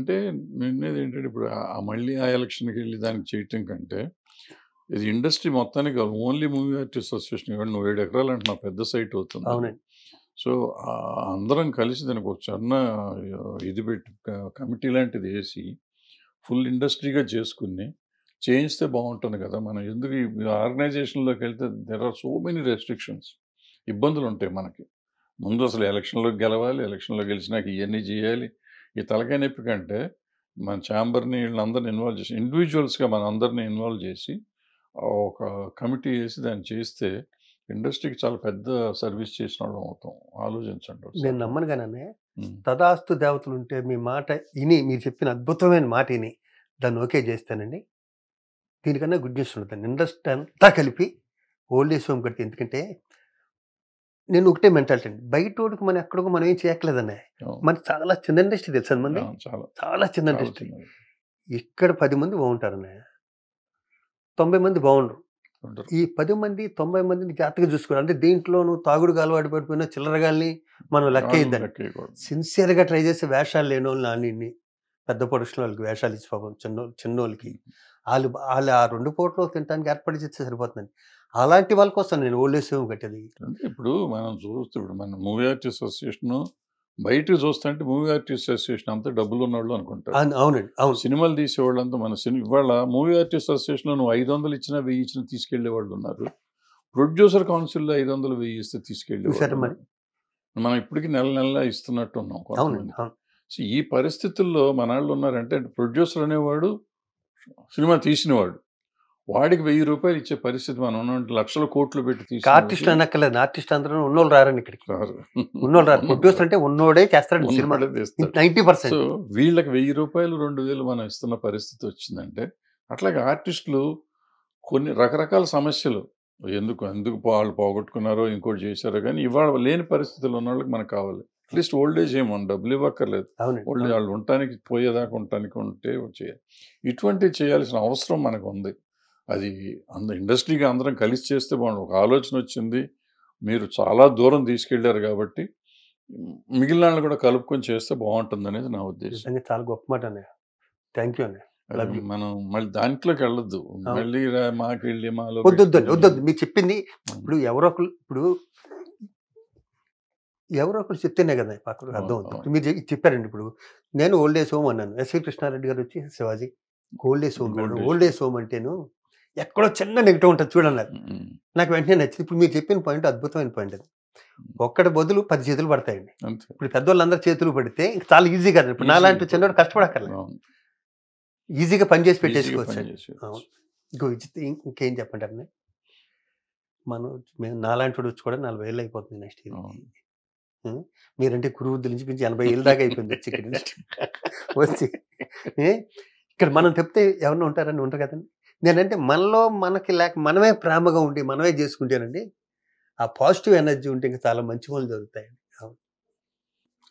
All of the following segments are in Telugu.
అంటే నేను ఏంటంటే ఇప్పుడు మళ్ళీ ఆ ఎలక్షన్కి వెళ్ళి దానికి చేయటం కంటే ఇది ఇండస్ట్రీ మొత్తానికి కాదు ఓన్లీ మూవీ ఆర్టిస్ట్ అసోసియేషన్ కానీ నువ్వు ఏడు ఎకరాలు అంటే నా పెద్ద సైట్ అవుతుంది అవునండి సో అందరం కలిసి దానికి ఒక చిన్న ఇది పెట్టి కమిటీ లాంటిది వేసి ఫుల్ ఇండస్ట్రీగా చేసుకుని చేయిస్తే బాగుంటుంది కదా మనం ఎందుకు ఆర్గనైజేషన్లోకి వెళ్తే there are so many restrictions ఇబ్బందులు ఉంటాయి మనకి ముందు అసలు ఎలక్షన్లో గెలవాలి ఎలక్షన్లో గెలిచినాక ఇవన్నీ చేయాలి ఈ తలకాయ నొప్పి కంటే మన ఛాంబర్ని అందరిని ఇన్వాల్వ్ చేసి ఇండివిజువల్స్గా మన అందరిని ఇన్వాల్వ్ చేసి ఒక కమిటీ వేసి దాన్ని చేస్తే ఇండస్ట్రీకి చాలా పెద్ద సర్వీస్ చేసిన వాళ్ళం అవుతాం ఆలోచించండి నేను నమ్మను కానీ తదాస్తు దేవతలు ఉంటే మీ మాట ఇని మీరు చెప్పిన అద్భుతమైన మాట ఇని దాన్ని ఓకే చేస్తానండి దీనికన్నా గుడ్ న్యూస్ ఉండదు ఇండస్ట్రీ అంతా కలిపి ఓల్డ్ ఏజ్ హోమ్ కడితే ఎందుకంటే నేను ఒకటే మెంటాలిటీ అండి వాడికి మనం ఎక్కడికో మనం ఏం చేయట్లేదనే మన చాలా చిన్న ఇండస్ట్రీ తెలుసు మంది చాలా చిన్న ఇండస్ట్రీ ఇక్కడ పది మంది బాగుంటారనే తొంభై మంది బాగుండరు ఈ పది మంది తొంభై మందిని జాగ్రత్తగా చూసుకోవాలి అంటే దీంట్లోనూ తాగుడుగా అలవాటు పడిపోయిన చిల్లరగాల్ని మనం లెక్క అయ్యిందండి సిన్సియర్గా ట్రై చేసే వేషాలు లేని వాళ్ళు నాని పెద్ద పొడుషుల వాళ్ళకి వేషాలు ఇచ్చి పాపం చిన్న చిన్నోళ్ళకి వాళ్ళు వాళ్ళు ఆ రెండు పూటలో తినడానికి ఏర్పాటు చేస్తే సరిపోతుందండి అలాంటి వాళ్ళ కోసం నేను ఓల్డ్ ఏజ్ హోమ్ కట్టేది అంటే ఇప్పుడు మనం చూస్తే ఇప్పుడు మన మూవీ ఆర్టిస్ అసోసియేషన్ బయట చూస్తుంటే మూవీ ఆర్టిస్ట్ అసోసియేషన్ అంతా డబ్బులు ఉన్నవాళ్ళు అనుకుంటారు అవునండి అవును సినిమాలు తీసేవాళ్ళు అంతా మన సినిమా ఇవాళ మూవీ ఆర్టిస్ట్ అసోసియేషన్లో నువ్వు ఐదు వందలు ఇచ్చినా వెయ్యి ఇచ్చినా తీసుకెళ్లే వాళ్ళు ఉన్నారు ప్రొడ్యూసర్ కౌన్సిల్లో ఐదు వందలు వెయ్యి ఇస్తే తీసుకెళ్ళి మనం ఇప్పటికి నెల నెల ఇస్తున్నట్టు ఉన్నాం సో ఈ పరిస్థితుల్లో మన వాళ్ళు ఉన్నారంటే ప్రొడ్యూసర్ అనేవాడు సినిమా తీసినవాడు వాడికి వెయ్యి రూపాయలు ఇచ్చే పరిస్థితి మనం ఉన్నట్టు లక్షల కోట్లు పెట్టి ఆర్టిస్ట్ అనక్కర్లేదు ఆర్టిస్ట్ అందరూ ఉన్నోళ్ళు రారని ఇక్కడికి ఉన్నోళ్ళు రారు ప్రొడ్యూసర్ అంటే ఉన్నోడే చేస్తాడు నైన్టీ పర్సెంట్ వీళ్ళకి వెయ్యి రూపాయలు రెండు వేలు మనం ఇస్తున్న పరిస్థితి వచ్చిందంటే అట్లాగే ఆర్టిస్టులు కొన్ని రకరకాల సమస్యలు ఎందుకు ఎందుకు వాళ్ళు పోగొట్టుకున్నారో ఇంకోటి చేశారో కానీ ఇవాళ లేని పరిస్థితులు ఉన్న వాళ్ళకి మనకు కావాలి అట్లీస్ట్ ఓల్డ్ ఏజ్ ఏమో డబ్బులు ఇవ్వక్కర్లేదు ఓల్డ్ వాళ్ళు ఉండటానికి పోయేదాకా ఉండటానికి ఉంటే చేయాలి ఇటువంటివి చేయాల్సిన అవసరం మనకు ఉంది అది అంద ఇండస్ట్రీకి అందరం కలిసి చేస్తే బాగుండు ఒక ఆలోచన వచ్చింది మీరు చాలా దూరం తీసుకెళ్లారు కాబట్టి మిగిలిన వాళ్ళని కూడా కలుపుకొని చేస్తే బాగుంటుంది అనేది నా ఉద్దేశం చాలా గొప్ప మాట అన్నయ్య థ్యాంక్ యూ అన్నయ్య మనం మళ్ళీ దాంట్లోకి వెళ్ళొద్దు మళ్ళీ మాకు వెళ్ళి మాలో వద్దొద్దు వద్దు మీరు చెప్పింది ఇప్పుడు ఎవరో ఒకరు ఇప్పుడు ఎవరో ఒకరు చెప్తేనే కదా పాత్ర అర్థం అవుతుంది మీరు చెప్పారండి ఇప్పుడు నేను ఓల్డ్ ఏజ్ హోమ్ అన్నాను ఎస్వి కృష్ణారెడ్డి గారు వచ్చి Shivaji old age home old age home అంటేను ఎక్కడో చిన్న నెగిటివ్ ఉంటుంది చూడండి అది నాకు వెంటనే నచ్చింది ఇప్పుడు మీరు చెప్పిన పాయింట్ అద్భుతమైన పాయింట్ అది ఒక్కటి బదులు పది చేతులు పడతాయండి ఇప్పుడు పెద్దవాళ్ళందరూ చేతులు పడితే చాలా ఈజీ కదా ఇప్పుడు నాలాంటి చిన్నవాడు కష్టపడక్కర్లేదు ఈజీగా పనిచేసి పెట్టేసుకోవచ్చు ఇంకో ఇంకేం చెప్పండి మనం మేము నాలాంటి వచ్చి కూడా నలభై ఏళ్ళు అయిపోతుంది నెక్స్ట్ ఇది మీరంటే గురువు నుంచి పెంచి ఎనభై ఏళ్ళ దాకా అయిపోయింది వచ్చి వచ్చి ఇక్కడ మనం చెప్తే ఎవరిని ఉంటారని ఉంటారు కదండి నేనంటే మనలో మనకి లేక మనమే ప్రేమగా ఉండి మనమే చేసుకుంటేనండి ఆ పాజిటివ్ ఎనర్జీ ఉంటే ఇంకా చాలా మంచి పనులు జరుగుతాయండి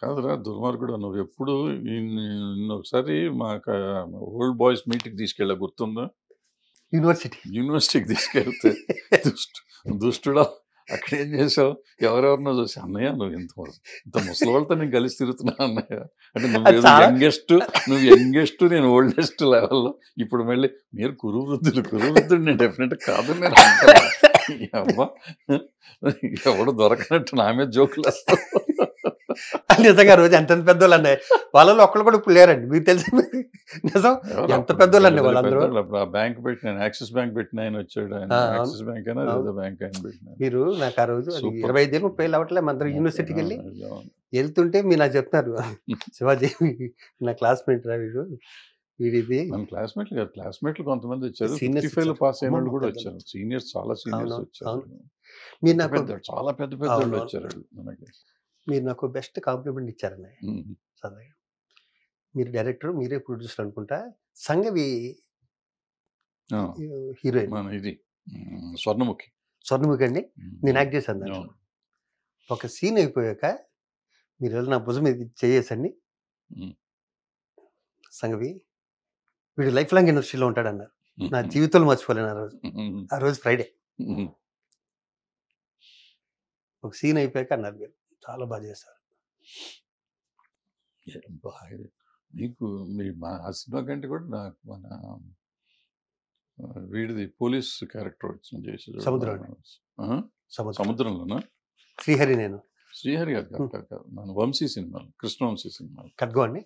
కాదురా దుర్మార్గుడు నువ్వు ఎప్పుడు ఒకసారి మాకు ఓల్డ్ బాయ్స్ మీటింగ్ తీసుకెళ్ళా గుర్తుందా యూనివర్సిటీ యూనివర్సిటీకి తీసుకెళ్తే దుష్టుడా అక్కడ ఏం చేసావు ఎవరెవరినో చూసి అన్నయ్య నువ్వు ఇంత ఇంత ముసలి వాళ్ళతో నేను కలిసి తిరుగుతున్నా అన్నయ్య అంటే నువ్వు యంగెస్ట్ నువ్వు యంగెస్ట్ నేను ఓల్డెస్ట్ లెవెల్లో ఇప్పుడు మళ్ళీ మీరు కురు వృద్ధులు కురు వృద్ధుడు నేను డెఫినెట్ కాదు నేను అబ్బా ఎవడు దొరకనట్టు నా మీద జోకులు వస్తావు నిజంగా రోజు ఎంత పెద్దోళ్ళు అన్నాయి వాళ్ళలో ఒక్కళ్ళు కూడా ఇప్పుడు లేరండి మీకు తెలిసింది నిజం ఎంత పెద్దోళ్ళు అండి వాళ్ళందరూ బ్యాంక్ పెట్టిన యాక్సిస్ బ్యాంక్ పెట్టిన ఆయన వచ్చాడు యాక్సిస్ బ్యాంక్ బ్యాంక్ ఆయన మీరు నాకు ఆ రోజు ఇరవై ఐదు ముప్పై ఏళ్ళు అవట్లే మన యూనివర్సిటీకి వెళ్ళి వెళ్తుంటే మీరు నాకు చెప్తున్నారు శివాజీ నా క్లాస్మేట్ రా వీడు వీడిది మన క్లాస్మేట్లు కాదు క్లాస్మేట్లు కొంతమంది వచ్చారు సీనియర్ ఫైవ్ లో పాస్ అయిన వాళ్ళు కూడా వచ్చారు సీనియర్స్ చాలా సీనియర్స్ వచ్చారు మీరు నాకు చాలా పెద్ద పెద్ద వాళ్ళు వచ్చారు మన మీరు నాకు బెస్ట్ కాంప్లిమెంట్ ఇచ్చారని సరదాగా మీరు డైరెక్టర్ మీరే ప్రొడ్యూసర్ అనుకుంటా సంగవి హీరోయిన్ ఇది స్వర్ణముఖి స్వర్ణముఖి అండి నేను యాక్ట్ చేశాను ఒక సీన్ అయిపోయాక మీరు వెళ్ళి నా భుజం ఇది చేయేసండి సంగవి వీడు లైఫ్ లాంగ్ ఇండస్ట్రీలో ఉంటాడన్నారు నా జీవితంలో మర్చిపోలేను ఆ రోజు ఆ రోజు ఫ్రైడే ఒక సీన్ అయిపోయాక అన్నారు మీరు చాలా బాగా చేశారు నీకు మీ మా సినిమా కంటే కూడా నాకు మన వీడిది పోలీస్ క్యారెక్టర్ వచ్చింది చేసి సముద్రం సముద్రంలోనా శ్రీహరి నేను శ్రీహరి గారు కాదు మన వంశీ సినిమా కృష్ణవంశీ సినిమా ఖడ్గం అండి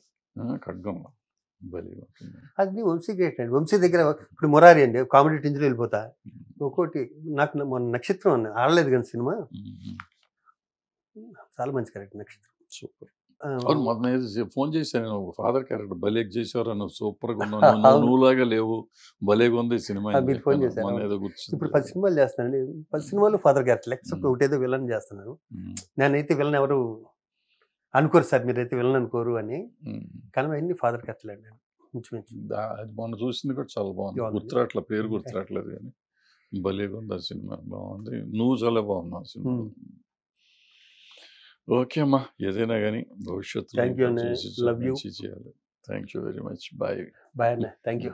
ఖడ్గంలో అది వంశీ గేట్ అండి వంశీ దగ్గర ఇప్పుడు మొరారి అండి కామెడీ టింజ్లో వెళ్ళిపోతా ఒక్కోటి నాకు మొన్న నక్షత్రం ఆడలేదు కానీ సినిమా చాలా మంచి క్యారెక్టర్ నక్షత్రం సూపర్ అవును ఫోన్ చేశాను ఫాదర్ క్యారెక్టర్ బలేక్ చేసేవారు నువ్వు సూపర్గా ఉన్నావు నువ్వులాగా లేవు భలేగా ఉంది సినిమా మీరు ఫోన్ చేశాను ఇప్పుడు పది సినిమాలు చేస్తానండి పది సినిమాలు ఫాదర్ క్యారెక్టర్ ఎక్సెప్ట్ ఒకటేదో విలన్ చేస్తున్నాను నేనైతే విలన్ ఎవరు అనుకోరు సార్ మీరైతే విలన్ అనుకోరు అని కానీ అన్ని ఫాదర్ క్యారెక్టర్ అండి మొన్న చూసింది కూడా చాలా బాగుంది గుర్తురాట్ల పేరు గుర్తురాట్లేదు కానీ బలేగా ఉంది ఆ సినిమా బాగుంది నువ్వు చాలా బాగున్నావు సినిమా ఓకే అమ్మా ఏదైనా కానీ భవిష్యత్తులో చేయాలి thank you very much bye bye అన్న థ్యాంక్ యూ